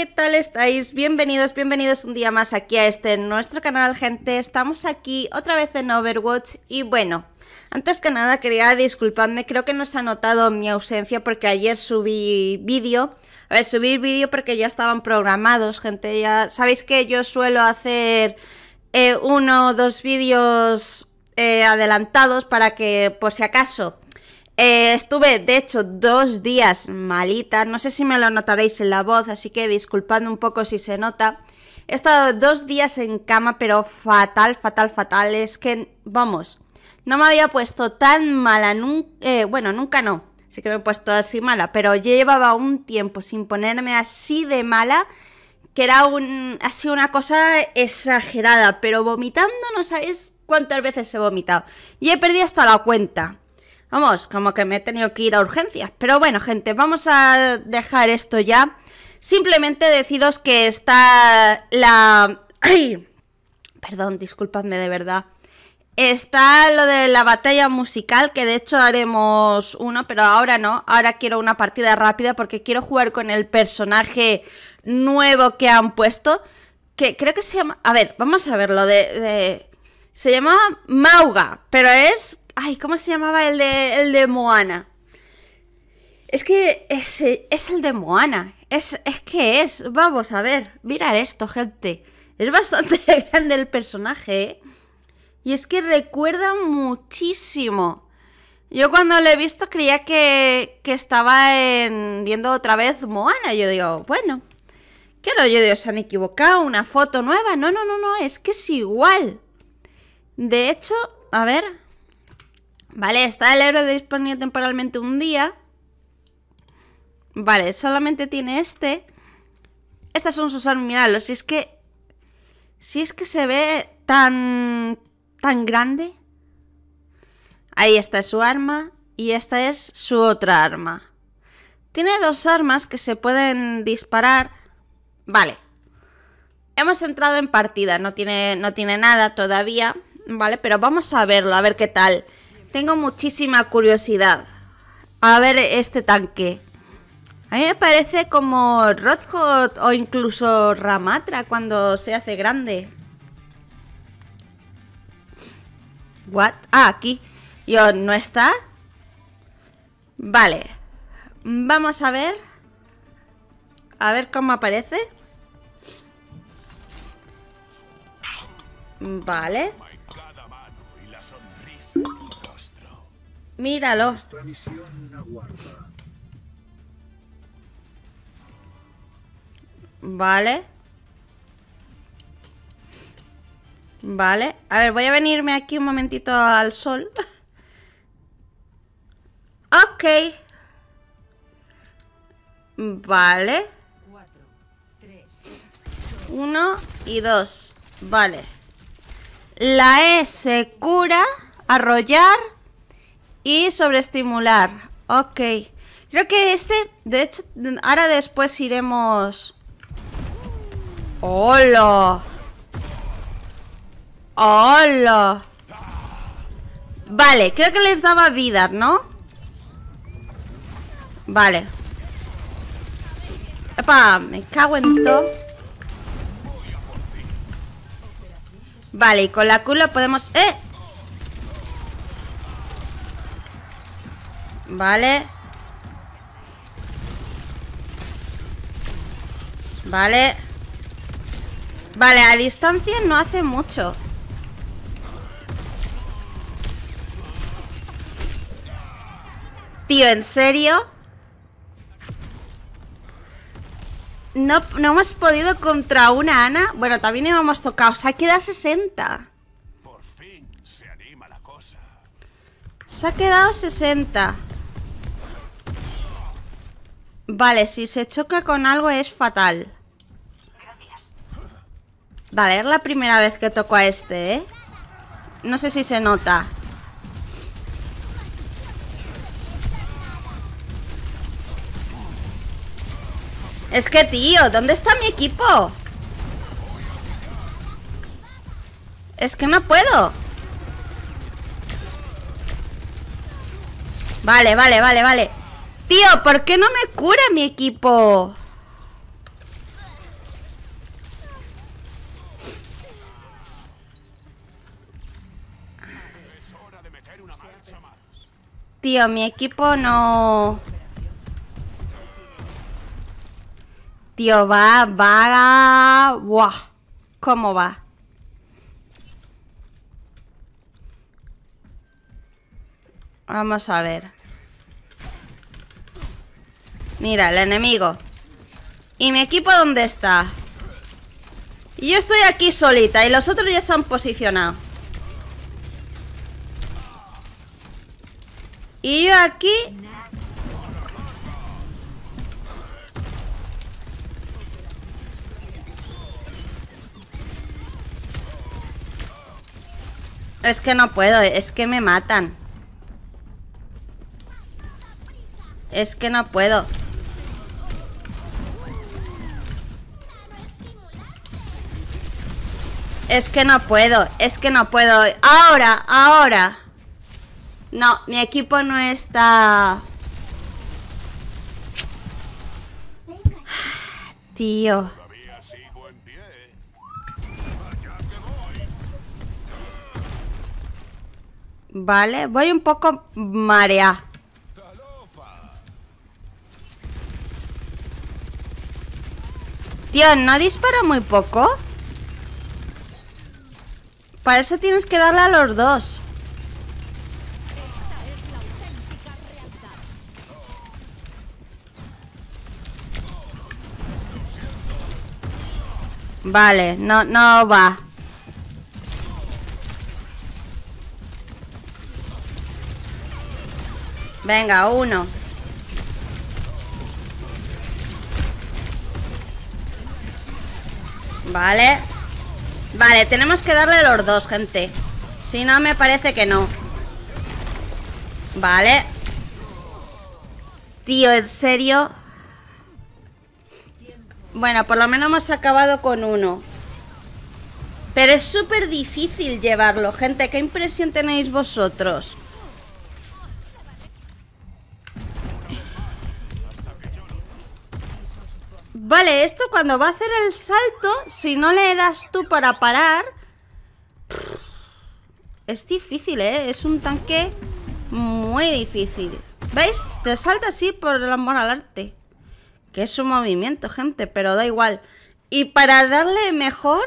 ¿qué tal estáis? Bienvenidos, bienvenidos un día más aquí a este nuestro canal, gente. Estamos aquí otra vez en Overwatch y bueno, antes que nada quería disculparme, creo que no se ha notado mi ausencia porque ayer subí vídeo. A ver, subí vídeo porque ya estaban programados, gente. Ya sabéis que yo suelo hacer eh, uno o dos vídeos eh, adelantados para que, por si acaso, eh, estuve, de hecho, dos días malita. No sé si me lo notaréis en la voz, así que disculpadme un poco si se nota. He estado dos días en cama, pero fatal, fatal, fatal. Es que, vamos, no me había puesto tan mala eh, bueno, nunca no. Sí que me he puesto así mala, pero yo llevaba un tiempo sin ponerme así de mala que era un, así una cosa exagerada, pero vomitando no sabéis cuántas veces he vomitado. Y he perdido hasta la cuenta. Vamos, como que me he tenido que ir a urgencias. Pero bueno, gente, vamos a dejar esto ya. Simplemente deciros que está la... Perdón, disculpadme de verdad. Está lo de la batalla musical, que de hecho haremos uno, pero ahora no. Ahora quiero una partida rápida porque quiero jugar con el personaje nuevo que han puesto. Que creo que se llama... A ver, vamos a verlo de... Se llama Mauga, pero es Ay, ¿cómo se llamaba el de, Moana? Es que es, es el de Moana. Es, que es. Vamos a ver. Mirar esto, gente. Es bastante grande el personaje, ¿eh? Y es que recuerda muchísimo. Yo cuando lo he visto creía que, estaba viendo otra vez Moana. Yo digo, bueno, ¿qué lo yo digo? ¿Se han equivocado? ¿Una foto nueva? No, no, no, no, es que es igual. De hecho, a ver, Vale, está el héroe disponible temporalmente un día. Vale, solamente tiene este. Estas son sus armas, miradlo. Si es que. Si es que se ve tan. tan grande. Ahí está su arma. Y esta es su otra arma. Tiene dos armas que se pueden disparar. Vale. Hemos entrado en partida. No tiene, no tiene nada todavía. Vale, pero vamos a verlo, a ver qué tal. Tengo muchísima curiosidad a ver este tanque. A mí me parece como Roadhog o incluso Ramatra cuando se hace grande. What? Ah, aquí. Yo, oh, ¿no está? Vale. Vamos a ver. A ver cómo aparece. Vale. Míralo. Vale. Vale. A ver, voy a venirme aquí un momentito al sol. ok. Vale. Uno y dos. Vale. La E se cura. Arrollar. Y sobreestimular. Ok. Creo que este, de hecho, ahora después iremos... ¡Hola! ¡Hola! Vale, creo que les daba vida, ¿no? Vale. ¡Epa! Me cago en todo. Vale, y con la culo podemos... ¡Eh! Vale. Vale. Vale, a distancia no hace mucho. Tío, ¿en serio? No, no hemos podido contra una Ana. Bueno, también hemos tocado. Se ha quedado 60. Por fin se anima la cosa. Se ha quedado 60. Vale, si se choca con algo es fatal. Vale, es la primera vez que toco a este, ¿eh? No sé si se nota. Es que, tío, ¿dónde está mi equipo? Es que no puedo. Vale, vale, vale, vale. Tío, ¿por qué no me cura mi equipo? Tío, mi equipo no... Tío, va, va... Buah. ¿Cómo va? Vamos a ver. Mira, el enemigo ¿Y mi equipo dónde está? yo estoy aquí solita Y los otros ya se han posicionado Y yo aquí Es que no puedo, es que me matan Es que no puedo Es que no puedo, es que no puedo. Ahora, ahora. No, mi equipo no está... Tío. Vale, voy un poco marea. Tío, ¿no dispara muy poco? Para eso tienes que darle a los dos. Vale, no, no va. Venga, uno. Vale. Vale, tenemos que darle los dos, gente Si no, me parece que no Vale Tío, ¿en serio? Bueno, por lo menos hemos acabado con uno Pero es súper difícil llevarlo, gente ¿Qué impresión tenéis vosotros? Vale, esto cuando va a hacer el salto, si no le das tú para parar... Es difícil, ¿eh? Es un tanque muy difícil. ¿Veis? Te salta así por el amor al arte. Que es un movimiento, gente, pero da igual. Y para darle mejor,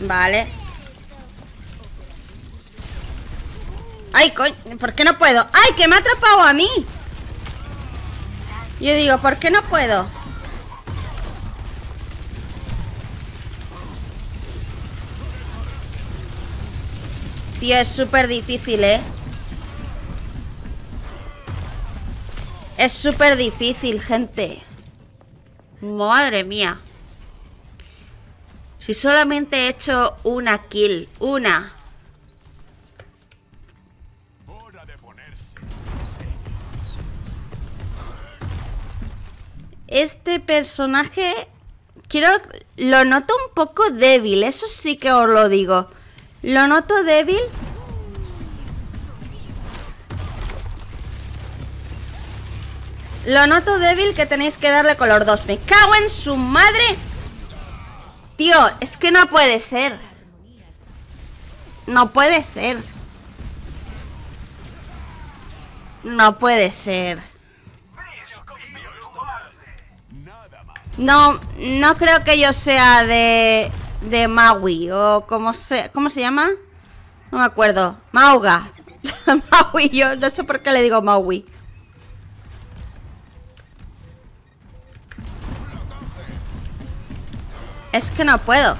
Vale Ay, coño, ¿por qué no puedo? ¡Ay, que me ha atrapado a mí! Yo digo, ¿por qué no puedo? Tío, es súper difícil, ¿eh? Es súper difícil, gente Madre mía si solamente he hecho una kill, una. Este personaje quiero lo noto un poco débil, eso sí que os lo digo. Lo noto débil. Lo noto débil que tenéis que darle color 2 dos. Me cago en su madre. Tío, es que no puede ser. No puede ser. No puede ser. No, no creo que yo sea de... De Maui o como se... ¿Cómo se llama? No me acuerdo. Mauga. Maui, yo no sé por qué le digo Maui. Es que no puedo.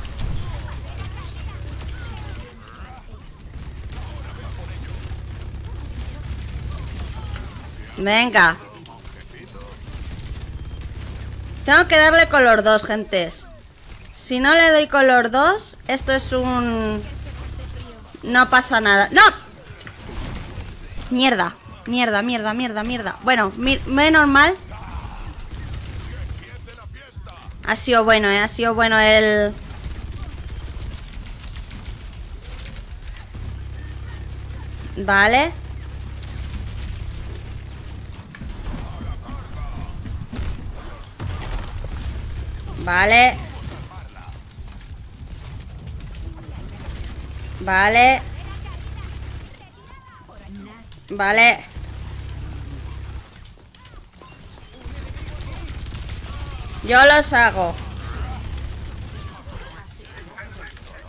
Venga. Tengo que darle color 2, gentes. Si no le doy color 2, esto es un... No pasa nada. ¡No! Mierda, mierda, mierda, mierda, mierda. Bueno, menos normal. Ha sido bueno, eh. Ha sido bueno el... Vale. Vale. Vale. Vale. Yo los hago.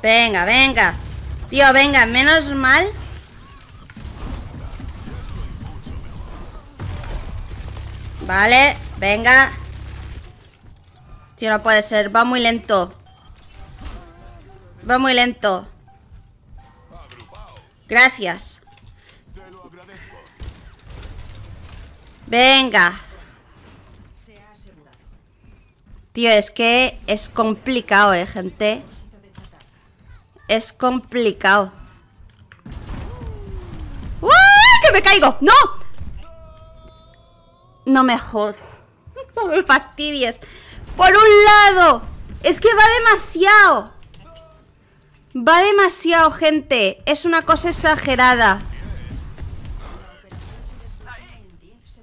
Venga, venga. Tío, venga, menos mal. Vale, venga. Tío, no puede ser. Va muy lento. Va muy lento. Gracias. Venga. es que es complicado, eh, gente. Es complicado. ¡Uy! ¡Que me caigo! ¡No! No mejor. No me fastidies. Por un lado. Es que va demasiado. Va demasiado, gente. Es una cosa exagerada.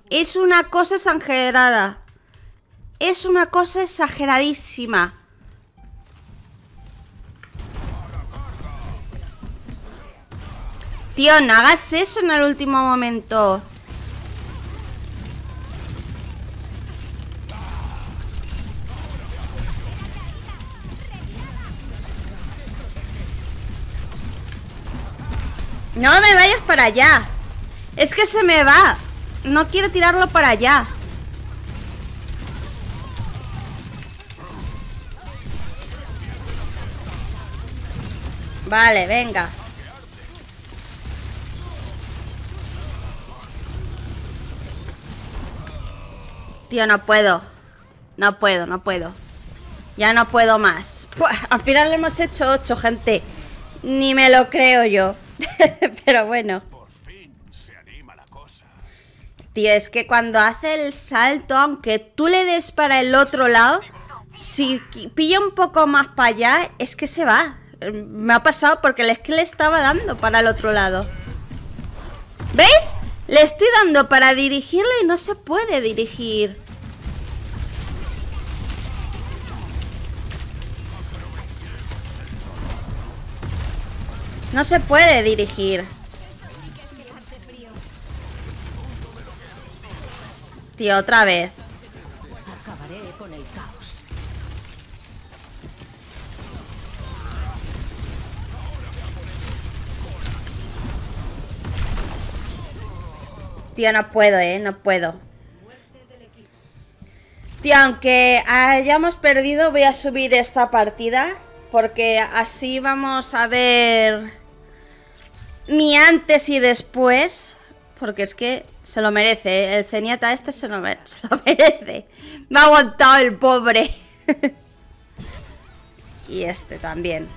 Es una cosa exagerada. Es una cosa exageradísima. Tío, no hagas eso en el último momento. No me vayas para allá. Es que se me va. No quiero tirarlo para allá. Vale, venga. Tío, no puedo. No puedo, no puedo. Ya no puedo más. Pues, al final hemos hecho ocho gente. Ni me lo creo yo. Pero bueno. Tío, es que cuando hace el salto, aunque tú le des para el otro lado, si pilla un poco más para allá, es que se va. Me ha pasado porque el que le estaba dando para el otro lado. ¿Veis? Le estoy dando para dirigirlo y no se puede dirigir. No se puede dirigir. Tío, otra vez. Tío, no puedo, eh, no puedo Tío, aunque hayamos perdido Voy a subir esta partida Porque así vamos a ver Mi antes y después Porque es que se lo merece ¿eh? El Zenyatta este se se lo merece Me ha aguantado el pobre Y este también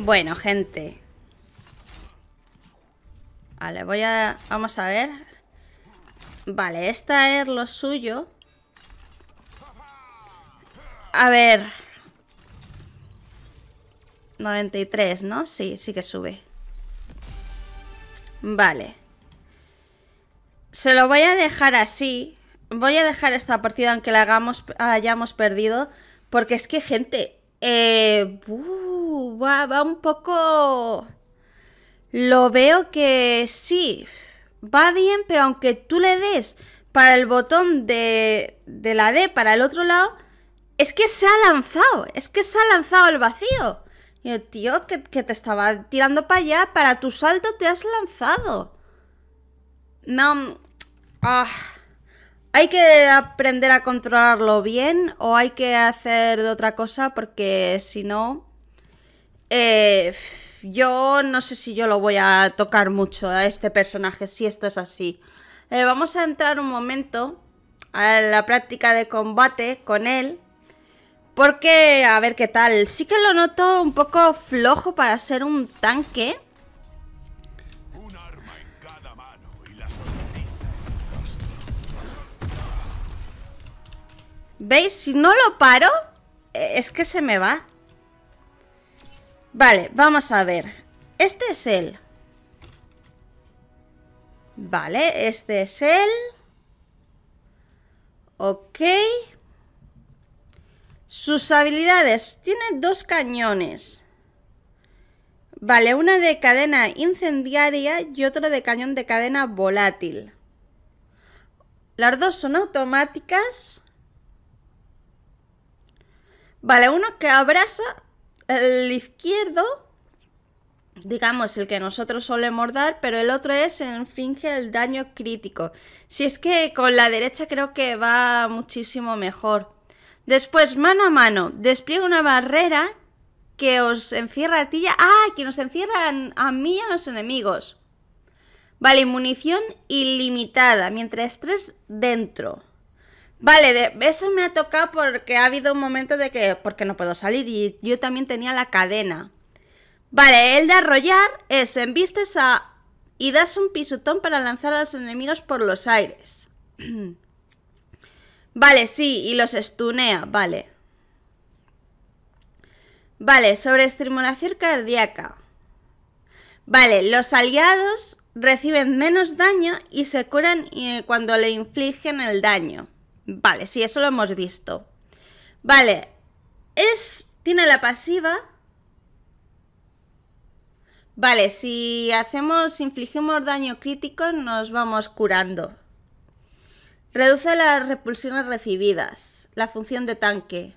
Bueno, gente. Vale, voy a... Vamos a ver. Vale, esta es lo suyo. A ver... 93, ¿no? Sí, sí que sube. Vale. Se lo voy a dejar así. Voy a dejar esta partida aunque la hagamos, hayamos perdido. Porque es que, gente... Eh va, un poco... Lo veo que sí, va bien, pero aunque tú le des para el botón de, de la D para el otro lado, es que se ha lanzado, es que se ha lanzado el vacío. Y el tío que, te estaba tirando para allá, para tu salto te has lanzado. No... Ah, hay que aprender a controlarlo bien o hay que hacer de otra cosa porque si no... Eh, yo no sé si yo lo voy a tocar mucho a este personaje, si esto es así. Eh, vamos a entrar un momento a la práctica de combate con él. Porque, a ver qué tal. Sí que lo noto un poco flojo para ser un tanque. ¿Veis? Si no lo paro, eh, es que se me va. Vale, vamos a ver. Este es él. Vale, este es él. Ok. Sus habilidades. Tiene dos cañones. Vale, una de cadena incendiaria y otra de cañón de cadena volátil. Las dos son automáticas. Vale, uno que abraza el izquierdo, digamos, el que nosotros solemos dar, pero el otro es infringe el daño crítico. Si es que con la derecha creo que va muchísimo mejor. Después, mano a mano, despliega una barrera que os encierra a ti, ah, que nos encierran a mí y a los enemigos. Vale, munición ilimitada, mientras estés dentro. Vale, eso me ha tocado porque ha habido un momento de que, porque no puedo salir y yo también tenía la cadena. Vale, el de arrollar es envistes a y das un pisotón para lanzar a los enemigos por los aires. vale, sí, y los estunea, vale. Vale, sobre cardíaca. Vale, los aliados reciben menos daño y se curan eh, cuando le infligen el daño. Vale, sí, eso lo hemos visto. Vale, es, tiene la pasiva. Vale, si hacemos, infligimos daño crítico, nos vamos curando. Reduce las repulsiones recibidas. La función de tanque.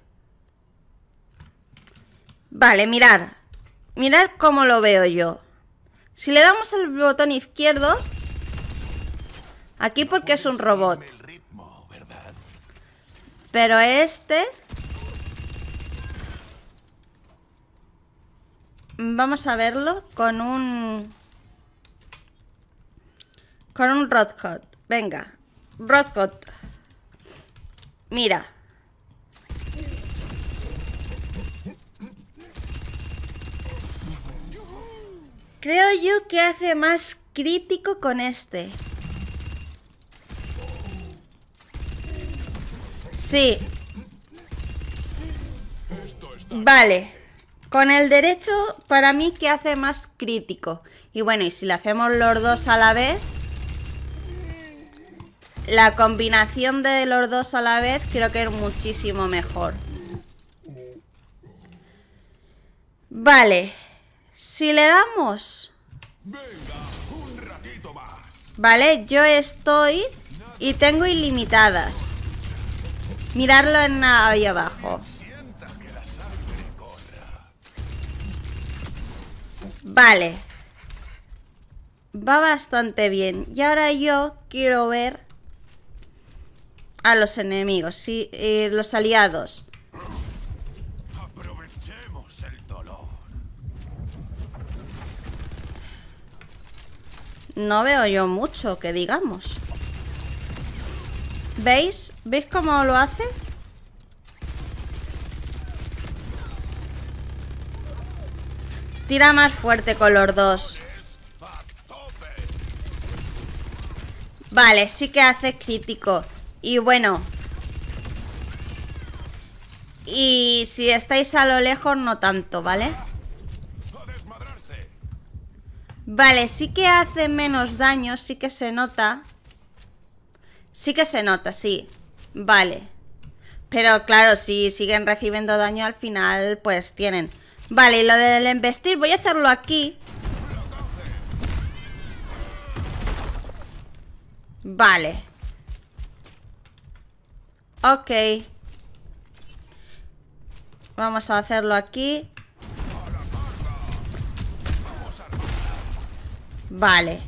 Vale, mirar. Mirar cómo lo veo yo. Si le damos el botón izquierdo... Aquí porque es un robot. Pero este... Vamos a verlo con un... Con un Rodcot. Venga. Rodcot. Mira. Creo yo que hace más crítico con este. Sí. Vale. Con el derecho, para mí, que hace más crítico. Y bueno, y si le hacemos los dos a la vez... La combinación de los dos a la vez creo que es muchísimo mejor. Vale. Si le damos... Vale, yo estoy... Y tengo ilimitadas. Mirarlo en ah, ahí abajo. Vale. Va bastante bien. Y ahora yo quiero ver a los enemigos, y eh, los aliados. No veo yo mucho, que digamos. ¿Veis? ¿Veis cómo lo hace? Tira más fuerte con los dos Vale, sí que hace crítico Y bueno Y si estáis a lo lejos No tanto, ¿vale? Vale, sí que hace menos daño Sí que se nota Sí que se nota, sí. Vale. Pero claro, si siguen recibiendo daño al final, pues tienen. Vale, y lo del embestir, voy a hacerlo aquí. Vale. Ok. Vamos a hacerlo aquí. Vale.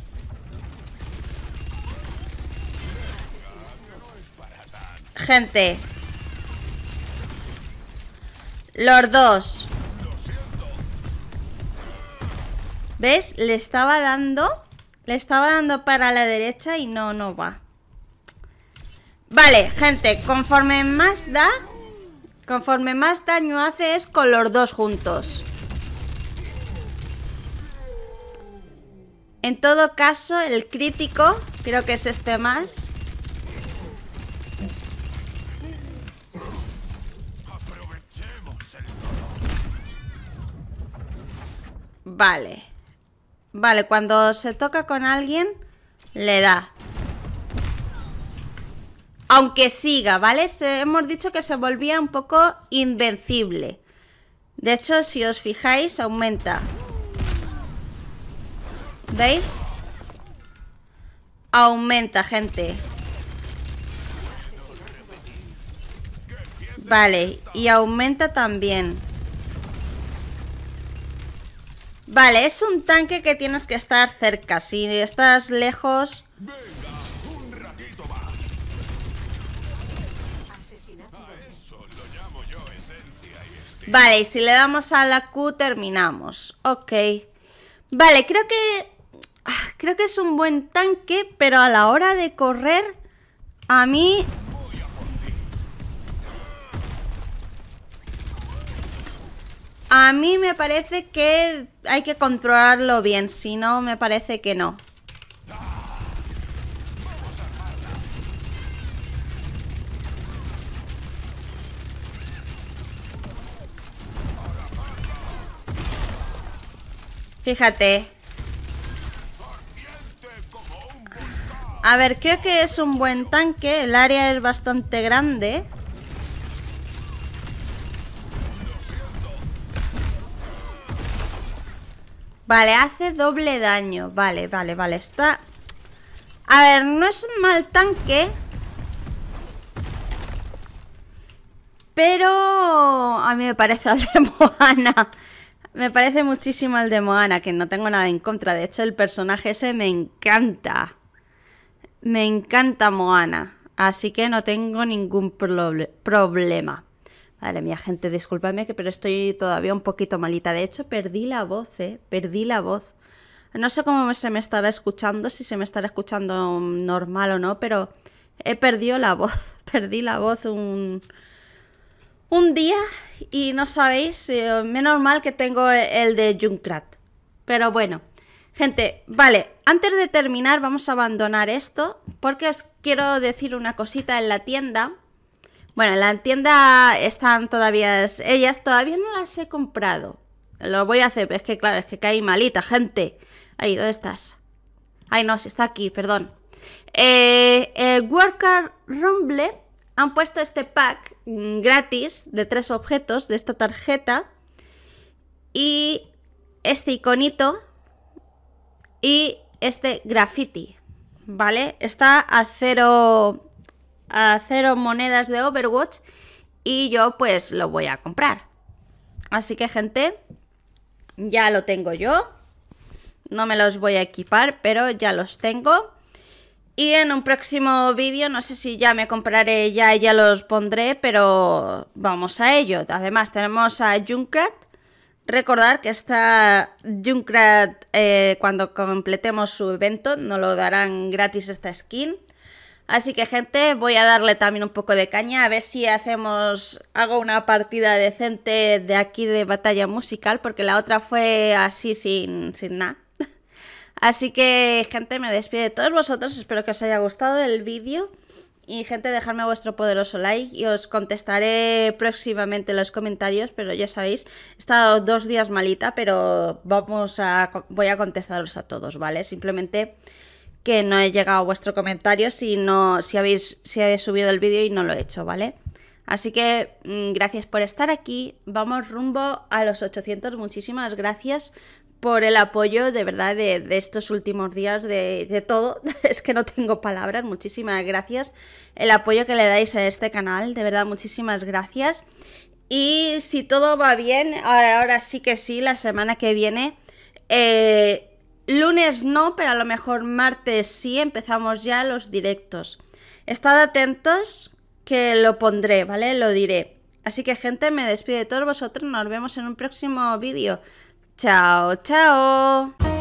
gente. Los dos. ¿Ves? Le estaba dando... Le estaba dando para la derecha y no, no va. Vale, gente, conforme más da... Conforme más daño hace es con los dos juntos. En todo caso, el crítico, creo que es este más... Vale. Vale, cuando se toca con alguien, le da. Aunque siga, ¿vale? hemos dicho que se volvía un poco invencible. De hecho, si os fijáis, aumenta. ¿Veis? Aumenta, gente. Vale, y aumenta también. Vale, es un tanque que tienes que estar cerca. Si estás lejos... Vale, y si le damos a la Q terminamos. Ok. Vale, creo que... Ah, creo que es un buen tanque, pero a la hora de correr... A mí A mí me parece que hay que controlarlo bien, si no me parece que no. Fíjate. A ver, creo que es un buen tanque. El área es bastante grande. Vale, hace doble daño Vale, vale, vale, está... A ver, no es un mal tanque Pero... A mí me parece al de Moana Me parece muchísimo al de Moana Que no tengo nada en contra De hecho, el personaje ese me encanta Me encanta Moana Así que no tengo ningún problema Vale, mi gente, discúlpame, pero estoy todavía un poquito malita. De hecho, perdí la voz, ¿eh? Perdí la voz. No sé cómo se me estará escuchando, si se me estará escuchando normal o no, pero he perdido la voz. Perdí la voz un, un día y no sabéis, eh, menos mal que tengo el de Junkrat. Pero bueno, gente, vale, antes de terminar vamos a abandonar esto porque os quiero decir una cosita en la tienda bueno, en la tienda están todavía ellas, todavía no las he comprado. Lo voy a hacer, es que claro, es que cae malita, gente. Ahí, ¿dónde estás? Ay, no, si está aquí, perdón. Eh, eh Worker Rumble han puesto este pack mm, gratis de tres objetos de esta tarjeta y este iconito y este graffiti, ¿vale? Está a cero a cero monedas de Overwatch y yo pues lo voy a comprar. Así que gente, ya lo tengo yo. No me los voy a equipar, pero ya los tengo. Y en un próximo vídeo, no sé si ya me compraré ya ya los pondré, pero vamos a ello. Además tenemos a Junkrat. Recordar que está Junkrat eh, cuando completemos su evento, nos lo darán gratis esta skin. Así que gente, voy a darle también un poco de caña, a ver si hacemos, hago una partida decente de aquí de batalla musical, porque la otra fue así sin, sin nada. Así que gente, me despido de todos vosotros, espero que os haya gustado el vídeo. Y gente, dejadme vuestro poderoso like y os contestaré próximamente los comentarios, pero ya sabéis, he estado dos días malita, pero vamos a, voy a contestaros a todos, ¿vale? Simplemente que no he llegado a vuestro comentario si no, si habéis, si habéis subido el vídeo y no lo he hecho, ¿vale? Así que mm, gracias por estar aquí, vamos rumbo a los 800, muchísimas gracias por el apoyo de verdad de, estos últimos días de, de, todo, es que no tengo palabras, muchísimas gracias, el apoyo que le dais a este canal, de verdad muchísimas gracias. Y si todo va bien, ahora sí que sí, la semana que viene eh, Lunes no, pero a lo mejor martes sí empezamos ya los directos. Estad atentos que lo pondré, ¿vale? Lo diré. Así que gente, me despido de todos vosotros, nos vemos en un próximo vídeo. Chao, chao.